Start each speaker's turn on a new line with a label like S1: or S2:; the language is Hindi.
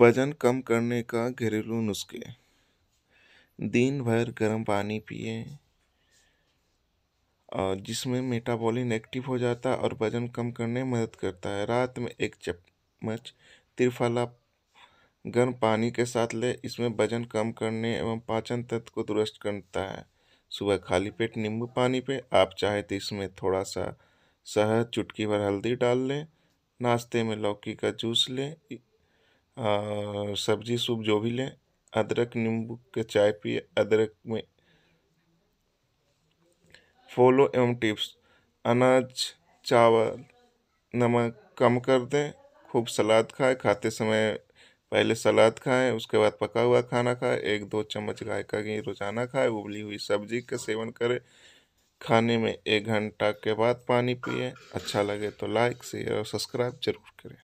S1: वज़न कम करने का घरेलू नुस्खे दिन भर गर्म पानी पिए और जिसमें मेटाबॉलिन एक्टिव हो जाता है और वज़न कम करने में मदद करता है रात में एक चम्मच त्रिफला गर्म पानी के साथ ले इसमें वज़न कम करने एवं पाचन तत्व को दुरुस्त करता है सुबह खाली पेट नींबू पानी पे आप चाहे तो इसमें थोड़ा सा शहद चुटकी भर हल्दी डाल लें नाश्ते में लौकी का जूस लें सब्जी सूप जो भी लें अदरक नींबू के चाय पिए अदरक में फॉलो एवं टिप्स अनाज चावल नमक कम कर दें खूब सलाद खाएं खाते समय पहले सलाद खाएं उसके बाद पका हुआ खाना खाएं एक दो चम्मच गाय का घी रोजाना खाएं उबली हुई सब्जी का सेवन करें खाने में एक घंटा के बाद पानी पिए अच्छा लगे तो लाइक शेयर और सब्सक्राइब जरूर करें